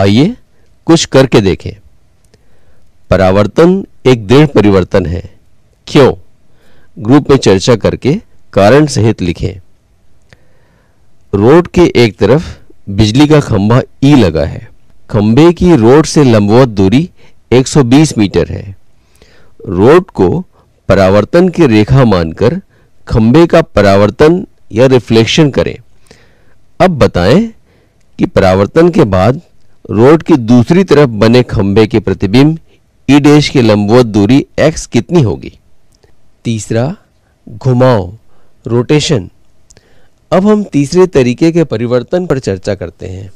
आइए कुछ करके देखें परावर्तन एक दृढ़ परिवर्तन है क्यों ग्रुप में चर्चा करके कारण सहित लिखें रोड के एक तरफ बिजली का खंभा ई लगा है खंभे की रोड से लंबवत दूरी 120 मीटर है रोड को परावर्तन की रेखा मानकर खंभे का परावर्तन या रिफ्लेक्शन करें अब बताएं कि परावर्तन के बाद रोड की दूसरी तरफ बने खंबे के प्रतिबिंब ई डैश की लंबवत दूरी एक्स कितनी होगी तीसरा घुमाओ रोटेशन अब हम तीसरे तरीके के परिवर्तन पर चर्चा करते हैं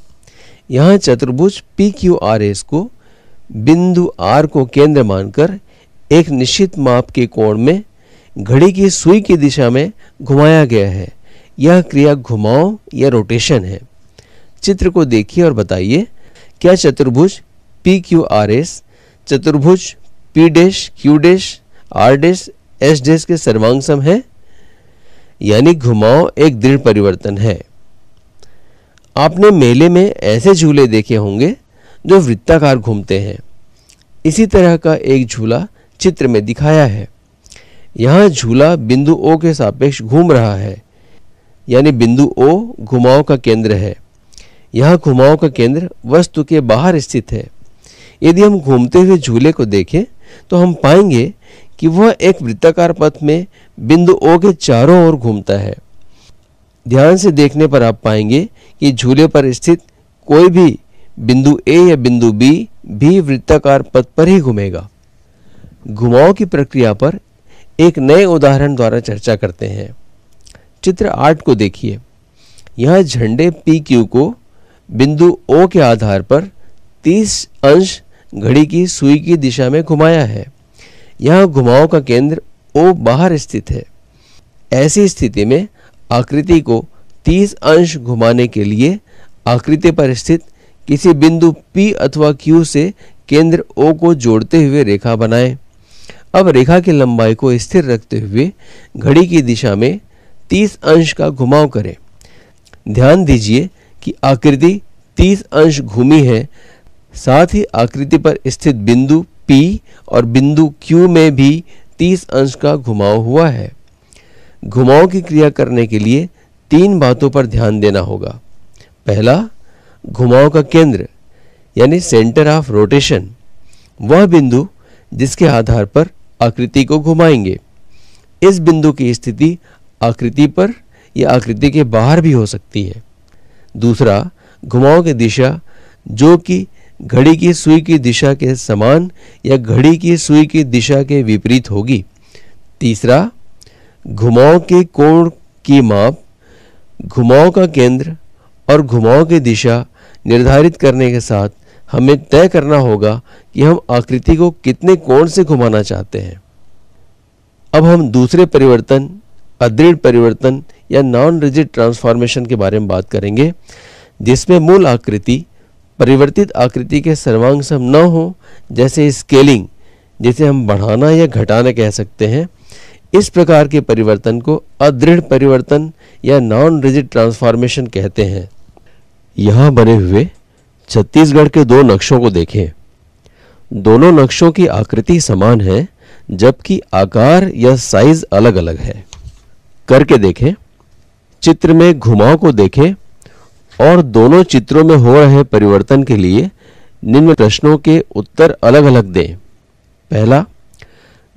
यहाँ चतुर्भुज पी क्यू आर एस को बिंदु आर को केंद्र मानकर एक निश्चित माप के कोण में घड़ी की सुई की दिशा में घुमाया गया है यह क्रिया घुमाओ या रोटेशन है चित्र को देखिए और बताइए क्या चतुर्भुज पी क्यू आर एस चतुर्भुज P dash Q dash R dash S dash के सर्वांग सम है यानी घुमाव एक दृढ़ परिवर्तन है आपने मेले में ऐसे झूले देखे होंगे जो वृत्ताकार घूमते हैं इसी तरह का एक झूला चित्र में दिखाया है यहां झूला बिंदु ओ के सापेक्ष घूम रहा है यानी बिंदु ओ घुमाव का केंद्र है यहाँ घुमाव का केंद्र वस्तु के बाहर स्थित है यदि हम घूमते हुए झूले को देखें तो हम पाएंगे कि वह एक वृत्ताकार पथ में बिंदु ओ के चारों ओर घूमता है ध्यान से देखने पर आप पाएंगे कि झूले पर स्थित कोई भी बिंदु ए या बिंदु बी भी वृत्ताकार पथ पर ही घूमेगा घुमाव की प्रक्रिया पर एक नए उदाहरण द्वारा चर्चा करते हैं चित्र आठ को देखिए यह झंडे पी क्यू को बिंदु ओ के आधार पर 30 अंश घड़ी की सुई की दिशा में घुमाया है यहाँ घुमाव का केंद्र ओ बाहर स्थित है ऐसी स्थिति में आकृति को 30 अंश घुमाने के लिए आकृति पर स्थित किसी बिंदु P अथवा Q से केंद्र O को जोड़ते हुए रेखा बनाएं। अब रेखा की लंबाई को स्थिर रखते हुए घड़ी की दिशा में 30 अंश का घुमाव करें ध्यान दीजिए कि आकृति 30 अंश घूमी है साथ ही आकृति पर स्थित बिंदु P और बिंदु Q में भी 30 अंश का घुमाव हुआ है घुमाव की क्रिया करने के लिए तीन बातों पर ध्यान देना होगा पहला घुमाव का केंद्र यानी सेंटर ऑफ रोटेशन वह बिंदु जिसके आधार पर आकृति को घुमाएंगे इस बिंदु की स्थिति आकृति पर या आकृति के बाहर भी हो सकती है दूसरा घुमाव की दिशा जो कि घड़ी की सुई की दिशा के समान या घड़ी की सुई की दिशा के विपरीत होगी तीसरा घुमाव के कोण की माप घुमाव का केंद्र और घुमाव की दिशा निर्धारित करने के साथ हमें तय करना होगा कि हम आकृति को कितने कोण से घुमाना चाहते हैं अब हम दूसरे परिवर्तन अदृढ़ परिवर्तन या नॉन रिजिड ट्रांसफॉर्मेशन के बारे में बात करेंगे जिसमें मूल आकृति परिवर्तित आकृति के सर्वांग सम न हो जैसे स्केलिंग जिसे हम बढ़ाना या घटाना कह सकते हैं इस प्रकार के परिवर्तन को अदृढ़ परिवर्तन या नॉन रिजिड ट्रांसफॉर्मेशन कहते हैं यहाँ बने हुए छत्तीसगढ़ के दो नक्शों को देखें दोनों नक्शों की आकृति समान है जबकि आकार या साइज अलग अलग है करके देखें चित्र में घुमाव को देखें और दोनों चित्रों में हो रहे परिवर्तन के लिए निम्न प्रश्नों के उत्तर अलग अलग दें पहला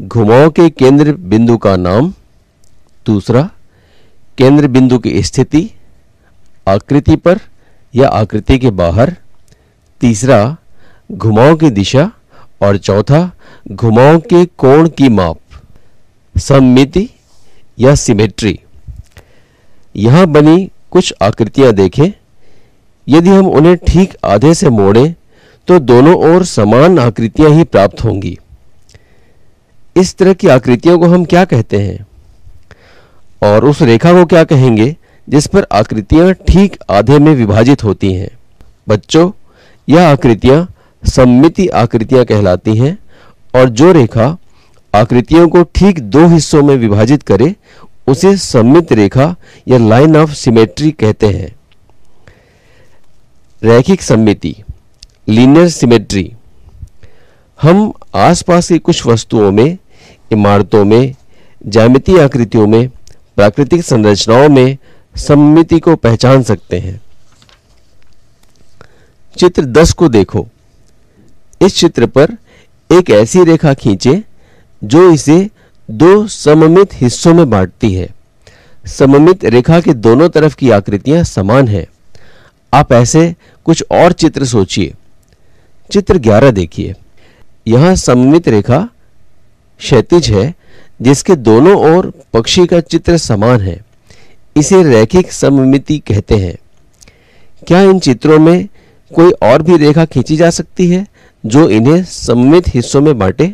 घुमाव के केंद्र बिंदु का नाम दूसरा केंद्र बिंदु की स्थिति आकृति पर या आकृति के बाहर तीसरा घुमाव की दिशा और चौथा घुमाव के कोण की माप सममिति या सिमेट्री यहां बनी कुछ आकृतियां देखें यदि हम उन्हें ठीक आधे से मोड़ें तो दोनों ओर समान आकृतियां ही प्राप्त होंगी इस तरह की आकृतियों को हम क्या कहते हैं और उस रेखा को क्या कहेंगे जिस पर आकृतियां ठीक आधे में विभाजित होती हैं बच्चों यह आकृतियां सम्मिति आकृतियां कहलाती हैं और जो रेखा आकृतियों को ठीक दो हिस्सों में विभाजित करे उसे सममित रेखा या लाइन ऑफ सिमेट्री कहते हैं रैखिक सम्मिति लीनियर सिमेट्री हम आसपास की कुछ वस्तुओं में इमारतों में जामिति आकृतियों में प्राकृतिक संरचनाओं में सम्मिति को पहचान सकते हैं चित्र 10 को देखो इस चित्र पर एक ऐसी रेखा खींचे जो इसे दो सममित हिस्सों में बांटती है सममित रेखा के दोनों तरफ की आकृतियां समान हैं आप ऐसे कुछ और चित्र सोचिए चित्र 11 देखिए यहां सममित रेखा क्षतिज है जिसके दोनों ओर पक्षी का चित्र समान है इसे रैखिक सममिति कहते हैं क्या इन चित्रों में कोई और भी रेखा खींची जा सकती है जो इन्हें सममित हिस्सों में बांटे